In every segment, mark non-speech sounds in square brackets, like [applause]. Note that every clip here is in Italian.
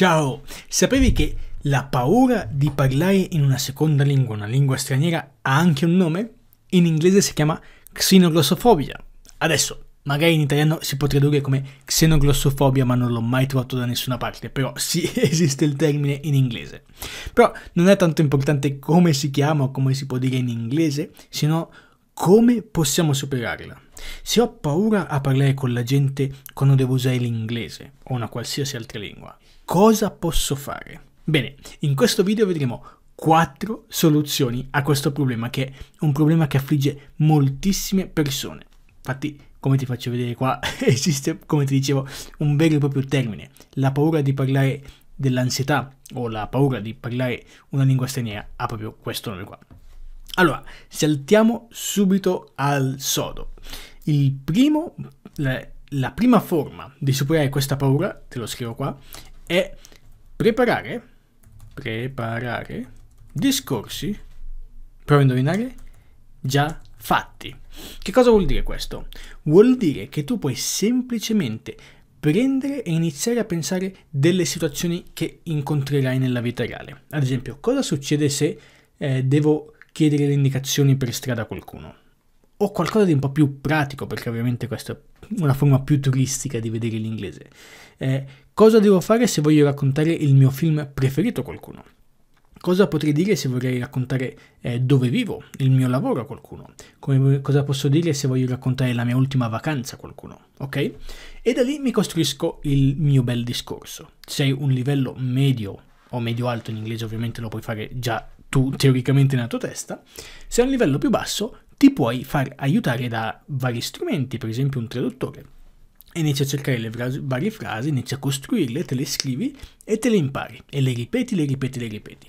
Ciao, sapevi che la paura di parlare in una seconda lingua, una lingua straniera, ha anche un nome? In inglese si chiama xenoglossofobia. Adesso, magari in italiano si può tradurre come xenoglossofobia, ma non l'ho mai trovato da nessuna parte, però [laughs] sì, esiste il termine in inglese. Però non è tanto importante come si chiama o come si può dire in inglese, se no come possiamo superarla? Se ho paura a parlare con la gente quando devo usare l'inglese o una qualsiasi altra lingua, cosa posso fare? Bene, in questo video vedremo 4 soluzioni a questo problema che è un problema che affligge moltissime persone. Infatti, come ti faccio vedere qua, [laughs] esiste, come ti dicevo, un vero e proprio termine, la paura di parlare dell'ansietà o la paura di parlare una lingua straniera ha proprio questo nome qua. Allora, saltiamo subito al sodo. Il primo, la, la prima forma di superare questa paura, te lo scrivo qua, è preparare, preparare discorsi, prova a indovinare, già fatti. Che cosa vuol dire questo? Vuol dire che tu puoi semplicemente prendere e iniziare a pensare delle situazioni che incontrerai nella vita reale. Ad esempio, cosa succede se eh, devo chiedere le indicazioni per strada a qualcuno. O qualcosa di un po' più pratico, perché ovviamente questa è una forma più turistica di vedere l'inglese. Eh, cosa devo fare se voglio raccontare il mio film preferito a qualcuno? Cosa potrei dire se vorrei raccontare eh, dove vivo, il mio lavoro a qualcuno? Come, cosa posso dire se voglio raccontare la mia ultima vacanza a qualcuno? Ok? E da lì mi costruisco il mio bel discorso. Se hai un livello medio o medio alto in inglese, ovviamente lo puoi fare già tu teoricamente nella tua testa, se a un livello più basso ti puoi far aiutare da vari strumenti, per esempio un traduttore. Inizia a cercare le frasi, varie frasi, inizia a costruirle, te le scrivi e te le impari e le ripeti, le ripeti, le ripeti.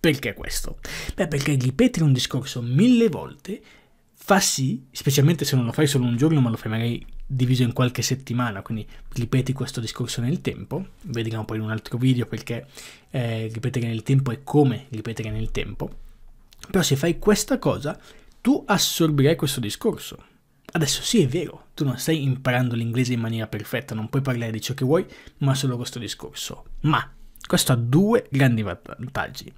Perché questo? Beh, perché ripetere un discorso mille volte fa sì, specialmente se non lo fai solo un giorno, ma lo fai magari diviso in qualche settimana, quindi ripeti questo discorso nel tempo, vediamo poi in un altro video perché eh, ripetere nel tempo è come ripetere nel tempo, però se fai questa cosa tu assorbirai questo discorso. Adesso sì è vero, tu non stai imparando l'inglese in maniera perfetta, non puoi parlare di ciò che vuoi, ma solo questo discorso. Ma questo ha due grandi vantaggi.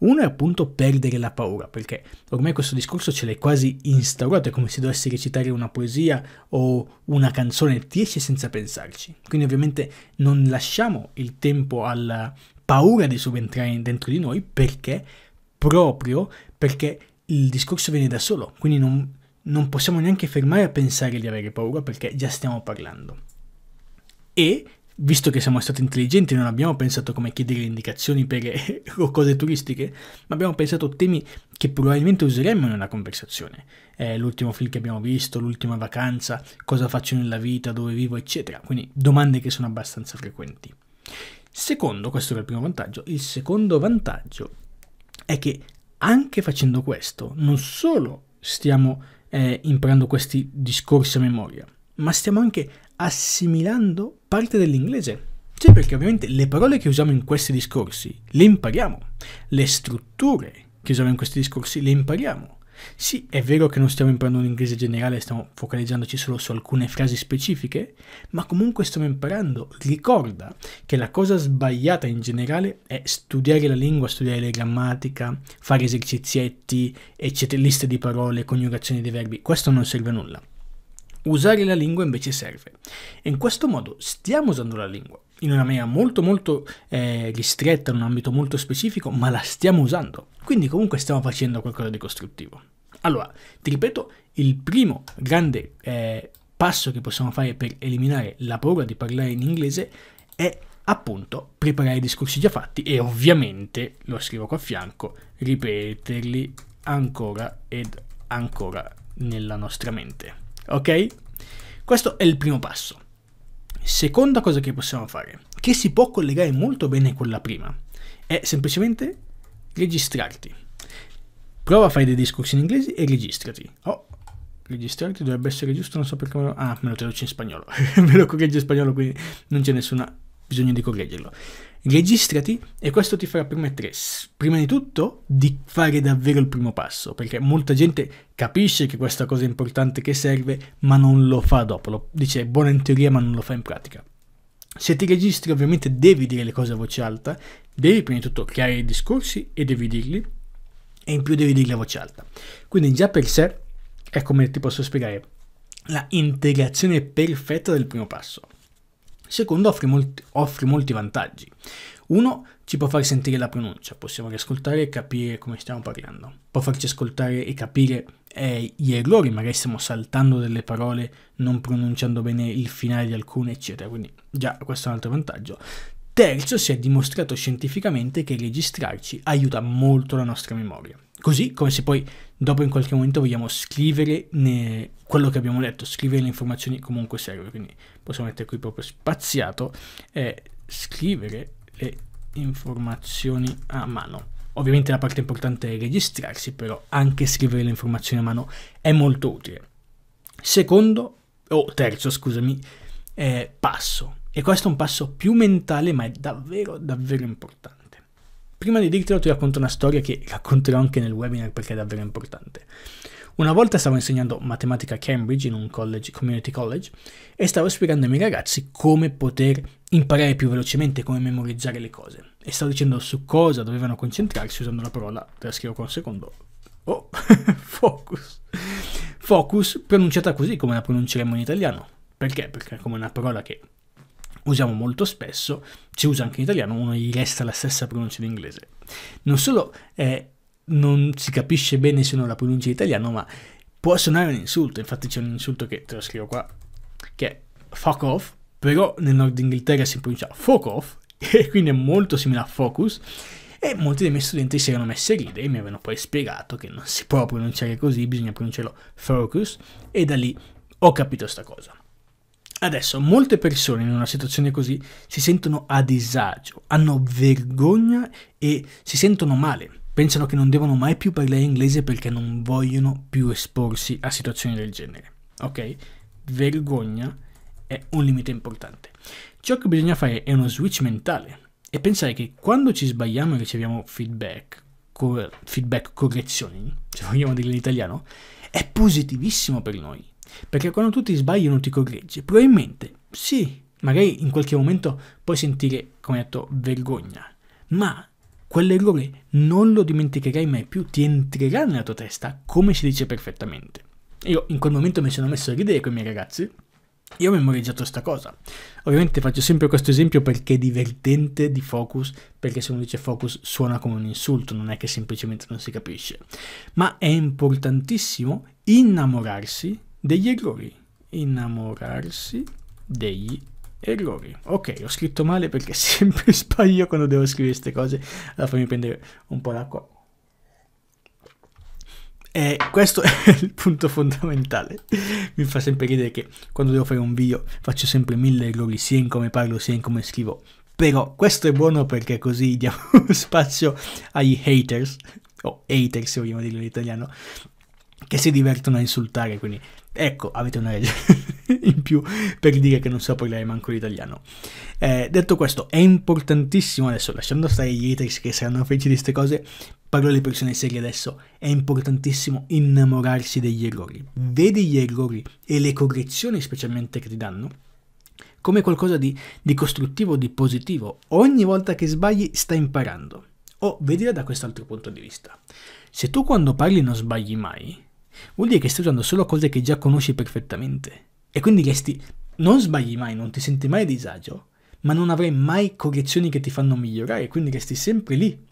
Uno è appunto perdere la paura, perché ormai questo discorso ce l'hai quasi instaurato, è come se dovessi recitare una poesia o una canzone, ti esce senza pensarci. Quindi ovviamente non lasciamo il tempo alla paura di subentrare dentro di noi, perché? Proprio perché il discorso viene da solo, quindi non, non possiamo neanche fermare a pensare di avere paura perché già stiamo parlando. E visto che siamo stati intelligenti, non abbiamo pensato come chiedere indicazioni per [laughs] cose turistiche, ma abbiamo pensato a temi che probabilmente useremmo nella conversazione. Eh, l'ultimo film che abbiamo visto, l'ultima vacanza, cosa faccio nella vita, dove vivo, eccetera. Quindi domande che sono abbastanza frequenti. Secondo, questo era il primo vantaggio, il secondo vantaggio è che anche facendo questo, non solo stiamo eh, imparando questi discorsi a memoria, ma stiamo anche assimilando parte dell'inglese. Sì, perché ovviamente le parole che usiamo in questi discorsi le impariamo, le strutture che usiamo in questi discorsi le impariamo. Sì, è vero che non stiamo imparando l'inglese generale, stiamo focalizzandoci solo su alcune frasi specifiche, ma comunque stiamo imparando. Ricorda che la cosa sbagliata in generale è studiare la lingua, studiare la grammatica, fare esercizietti, eccetera, liste di parole, coniugazioni di verbi. Questo non serve a nulla. Usare la lingua invece serve. E in questo modo stiamo usando la lingua, in una maniera molto molto eh, ristretta, in un ambito molto specifico, ma la stiamo usando. Quindi comunque stiamo facendo qualcosa di costruttivo. Allora, ti ripeto, il primo grande eh, passo che possiamo fare per eliminare la paura di parlare in inglese è appunto preparare i discorsi già fatti e ovviamente, lo scrivo qua a fianco, ripeterli ancora ed ancora nella nostra mente ok? Questo è il primo passo. Seconda cosa che possiamo fare, che si può collegare molto bene con la prima, è semplicemente registrarti. Prova a fare dei discorsi in inglese e registrati. Oh, registrarti dovrebbe essere giusto, non so perché me lo... Ah, me lo traduce in spagnolo. [laughs] me lo corregge in spagnolo, quindi non c'è nessun bisogno di correggerlo registrati e questo ti farà permettere, prima di tutto, di fare davvero il primo passo, perché molta gente capisce che questa cosa è importante, che serve, ma non lo fa dopo, lo dice buona in teoria ma non lo fa in pratica. Se ti registri ovviamente devi dire le cose a voce alta, devi prima di tutto creare i discorsi e devi dirli, e in più devi dirli a voce alta. Quindi già per sé è come ti posso spiegare la integrazione perfetta del primo passo. Secondo, offre molti, offre molti vantaggi. Uno, ci può far sentire la pronuncia, possiamo riascoltare e capire come stiamo parlando. Può farci ascoltare e capire eh, gli errori, magari stiamo saltando delle parole, non pronunciando bene il finale di alcune, eccetera. Quindi già questo è un altro vantaggio. Terzo, si è dimostrato scientificamente che registrarci aiuta molto la nostra memoria. Così come se poi dopo in qualche momento vogliamo scrivere quello che abbiamo letto, scrivere le informazioni comunque serve, quindi possiamo mettere qui proprio spaziato, eh, scrivere le informazioni a mano. Ovviamente la parte importante è registrarsi, però anche scrivere le informazioni a mano è molto utile. Secondo, o oh, terzo scusami, eh, passo. E questo è un passo più mentale, ma è davvero, davvero importante. Prima di dirtelo ti racconto una storia che racconterò anche nel webinar perché è davvero importante. Una volta stavo insegnando matematica a Cambridge in un college, community college e stavo spiegando ai miei ragazzi come poter imparare più velocemente, come memorizzare le cose. E stavo dicendo su cosa dovevano concentrarsi usando la parola, te la scrivo con un secondo, oh, [laughs] focus. Focus pronunciata così come la pronunceremmo in italiano. Perché? Perché è come una parola che usiamo molto spesso, si usa anche in italiano, uno gli resta la stessa pronuncia in inglese. Non solo eh, non si capisce bene se non la pronuncia in italiano, ma può suonare un insulto. Infatti c'è un insulto che te lo scrivo qua, che è fuck off, però nel nord Inghilterra si pronuncia fuck off, [laughs] e quindi è molto simile a focus. E molti dei miei studenti si erano messi a ridere e mi avevano poi spiegato che non si può pronunciare così, bisogna pronunciarlo focus, e da lì ho capito sta cosa. Adesso molte persone in una situazione così si sentono a disagio, hanno vergogna e si sentono male. Pensano che non devono mai più parlare inglese perché non vogliono più esporsi a situazioni del genere. Ok? Vergogna è un limite importante. Ciò che bisogna fare è uno switch mentale e pensare che quando ci sbagliamo e riceviamo feedback, cor feedback correzioni, se vogliamo dire in italiano, è positivissimo per noi perché quando tu ti sbagli non ti correggi. Probabilmente sì, magari in qualche momento puoi sentire, come detto, vergogna, ma quell'errore non lo dimenticherai mai più, ti entrerà nella tua testa, come si dice perfettamente. Io in quel momento mi sono messo a ridere con i miei ragazzi, io ho memorizzato questa cosa. Ovviamente faccio sempre questo esempio perché è divertente di focus, perché se uno dice focus suona come un insulto, non è che semplicemente non si capisce. Ma è importantissimo innamorarsi degli errori. Innamorarsi degli errori. Ok, ho scritto male perché [laughs] sempre sbaglio quando devo scrivere queste cose. Allora fammi prendere un po' d'acqua. E questo [laughs] è il punto fondamentale. Mi fa sempre ridere che quando devo fare un video faccio sempre mille errori, sia in come parlo sia in come scrivo. Però questo è buono perché così [laughs] diamo spazio agli haters, o haters se vogliamo dirlo in italiano, che si divertono a insultare, quindi Ecco, avete una legge [laughs] in più per dire che non so parlare manco l'italiano. Eh, detto questo, è importantissimo adesso, lasciando stare gli haters che saranno felici di queste cose, parlo alle persone serie adesso, è importantissimo innamorarsi degli errori. Vedi gli errori e le correzioni specialmente che ti danno come qualcosa di, di costruttivo, di positivo. Ogni volta che sbagli stai imparando. O vedila da quest'altro punto di vista. Se tu quando parli non sbagli mai, vuol dire che stai usando solo cose che già conosci perfettamente. E quindi resti, non sbagli mai, non ti senti mai a disagio, ma non avrai mai correzioni che ti fanno migliorare, quindi resti sempre lì.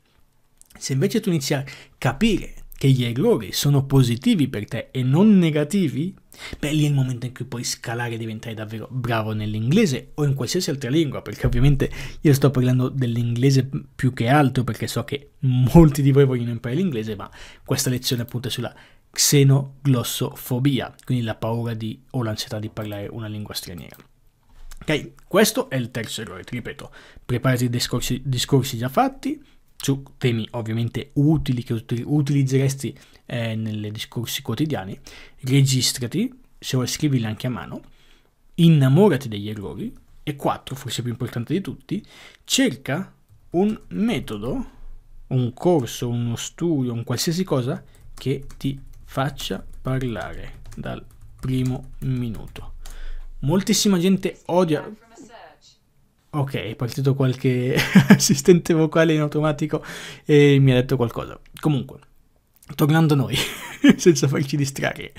Se invece tu inizi a capire che gli errori sono positivi per te e non negativi, beh lì è il momento in cui puoi scalare e diventare davvero bravo nell'inglese o in qualsiasi altra lingua, perché ovviamente io sto parlando dell'inglese più che altro perché so che molti di voi vogliono imparare l'inglese, ma questa lezione appunto è sulla xenoglossofobia, quindi la paura di, o l'ansietà di parlare una lingua straniera. Ok, questo è il terzo errore, ti ripeto, preparati discorsi, discorsi già fatti su temi ovviamente utili che utilizzeresti eh, nei discorsi quotidiani, registrati, se vuoi scrivili anche a mano, innamorati degli errori e quattro, forse più importante di tutti, cerca un metodo, un corso, uno studio, un qualsiasi cosa che ti faccia parlare dal primo minuto. Moltissima gente odia... Ok, è partito qualche [laughs] assistente vocale in automatico e mi ha detto qualcosa. Comunque, tornando a noi, [laughs] senza farci distrarre.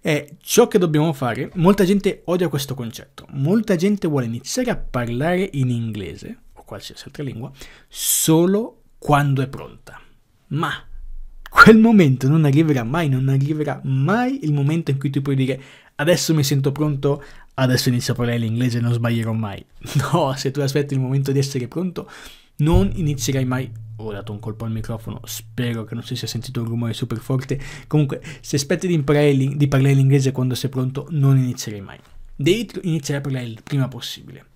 È ciò che dobbiamo fare, molta gente odia questo concetto, molta gente vuole iniziare a parlare in inglese o qualsiasi altra lingua solo quando è pronta. Ma quel momento non arriverà mai, non arriverà mai il momento in cui tu puoi dire adesso mi sento pronto, adesso inizio a parlare l'inglese e non sbaglierò mai. [laughs] No, se tu aspetti il momento di essere pronto, non inizierai mai. Ho dato un colpo al microfono, spero che non si sia sentito un rumore super forte. Comunque, se aspetti di, imparare, di parlare l'inglese quando sei pronto, non inizierai mai. Devi iniziare a parlare il prima possibile.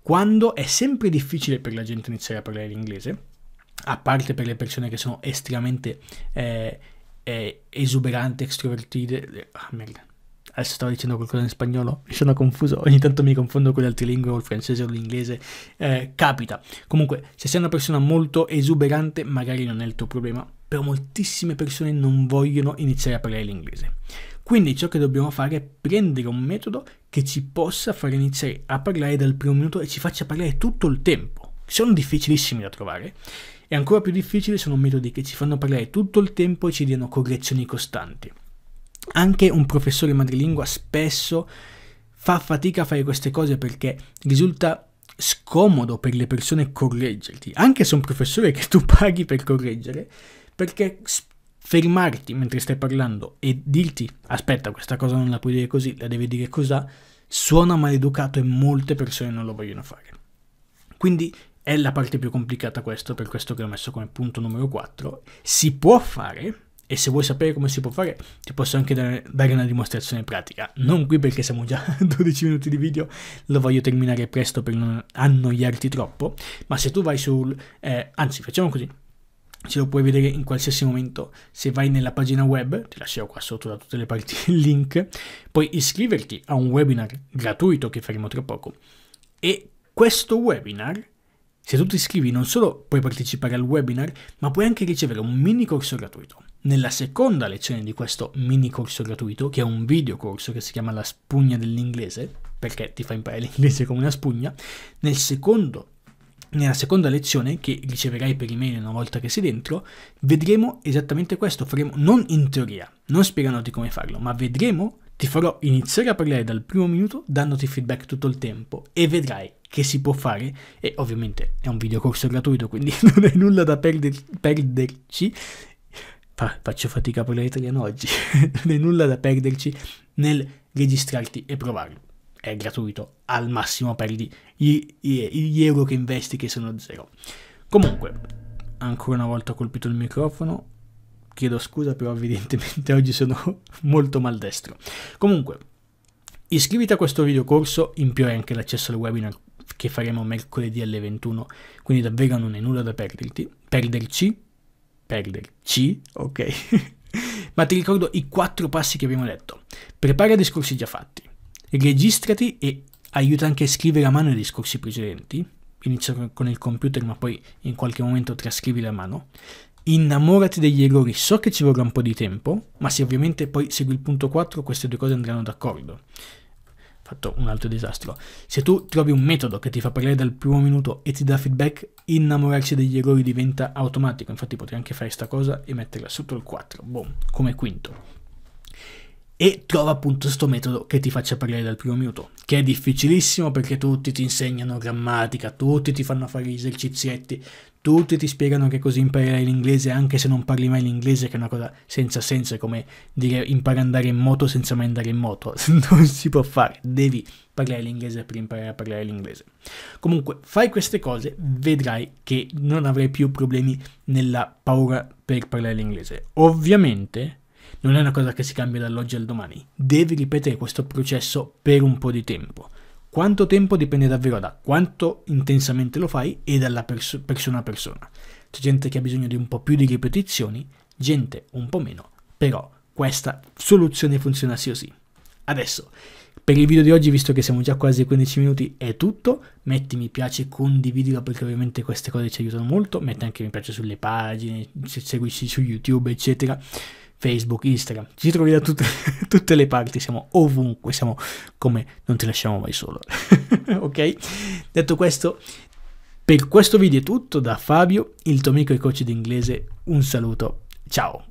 Quando è sempre difficile per la gente iniziare a parlare l'inglese, a parte per le persone che sono estremamente eh, eh, esuberante, estrovertite. Ah, merda. Adesso stavo dicendo qualcosa in spagnolo, mi sono confuso, ogni tanto mi confondo con le altre lingue, o il francese o l'inglese, eh, capita. Comunque, se sei una persona molto esuberante, magari non è il tuo problema, però moltissime persone non vogliono iniziare a parlare l'inglese. Quindi ciò che dobbiamo fare è prendere un metodo che ci possa far iniziare a parlare dal primo minuto e ci faccia parlare tutto il tempo. Sono difficilissimi da trovare e ancora più difficili sono metodi che ci fanno parlare tutto il tempo e ci diano correzioni costanti. Anche un professore madrelingua spesso fa fatica a fare queste cose perché risulta scomodo per le persone correggerti, anche se un professore che tu paghi per correggere, perché fermarti mentre stai parlando e dirti aspetta questa cosa non la puoi dire così, la devi dire così, suona maleducato e molte persone non lo vogliono fare. Quindi è la parte più complicata questo, per questo che l'ho messo come punto numero 4, si può fare, e se vuoi sapere come si può fare ti posso anche dare, dare una dimostrazione pratica, non qui perché siamo già a [laughs] 12 minuti di video, lo voglio terminare presto per non annoiarti troppo, ma se tu vai sul, eh, anzi facciamo così, ce lo puoi vedere in qualsiasi momento se vai nella pagina web, ti lascerò qua sotto da tutte le parti il link, puoi iscriverti a un webinar gratuito che faremo tra poco e questo webinar se tu ti iscrivi non solo puoi partecipare al webinar, ma puoi anche ricevere un mini corso gratuito. Nella seconda lezione di questo mini corso gratuito, che è un video corso che si chiama La spugna dell'inglese, perché ti fa imparare [laughs] l'inglese come una spugna, nel secondo nella seconda lezione, che riceverai per email una volta che sei dentro, vedremo esattamente questo, faremo non in teoria, non spiegandoti come farlo, ma vedremo ti farò iniziare a parlare dal primo minuto dandoti feedback tutto il tempo e vedrai che si può fare e ovviamente è un video corso gratuito quindi [laughs] non hai nulla da perder, perderci Fa, faccio fatica a parlare italiano oggi [laughs] non hai nulla da perderci nel registrarti e provarlo è gratuito al massimo perdi gli, gli, gli euro che investi che sono zero comunque ancora una volta ho colpito il microfono chiedo scusa però evidentemente oggi sono [laughs] molto maldestro. Comunque, iscriviti a questo video corso, in più hai anche l'accesso al webinar che faremo mercoledì alle 21, quindi davvero non è nulla da perderti, perderci, perderci, ok? [laughs] Ma ti ricordo i quattro passi che abbiamo detto. Prepara discorsi già fatti, registrati e aiuta anche a scrivere a mano i discorsi precedenti, inizia con il computer ma poi in qualche momento trascrivi la mano, innamorati degli errori. So che ci vorrà un po' di tempo, ma se ovviamente poi segui il punto 4, queste due cose andranno d'accordo. Fatto un altro disastro. Se tu trovi un metodo che ti fa parlare dal primo minuto e ti dà feedback, innamorarsi degli errori diventa automatico. Infatti potrei anche fare questa cosa e metterla sotto il 4, boom, come quinto. E trova appunto questo metodo che ti faccia parlare dal primo minuto, che è difficilissimo perché tutti ti insegnano grammatica, tutti ti fanno fare gli esercizietti, tutti ti spiegano che così imparerai l'inglese anche se non parli mai l'inglese, che è una cosa senza senso, è come dire impara ad andare in moto senza mai andare in moto, [laughs] non si può fare, devi parlare l'inglese per imparare a parlare l'inglese. Comunque, fai queste cose, vedrai che non avrai più problemi nella paura per parlare l'inglese. Ovviamente non è una cosa che si cambia dall'oggi al domani, devi ripetere questo processo per un po' di tempo. Quanto tempo dipende davvero da quanto intensamente lo fai e dalla pers persona a persona. C'è gente che ha bisogno di un po' più di ripetizioni, gente un po' meno, però questa soluzione funziona sì o sì. Adesso, per il video di oggi, visto che siamo già quasi a 15 minuti, è tutto. Metti mi piace, condividilo perché ovviamente queste cose ci aiutano molto. Metti anche mi piace sulle pagine, se seguisci su YouTube, eccetera. Facebook, Instagram, ci trovi da tutte, [laughs] tutte le parti, siamo ovunque, siamo come non ti lasciamo mai solo. [laughs] ok? Detto questo, per questo video è tutto da Fabio, il tuo amico e coach d'inglese, un saluto, ciao!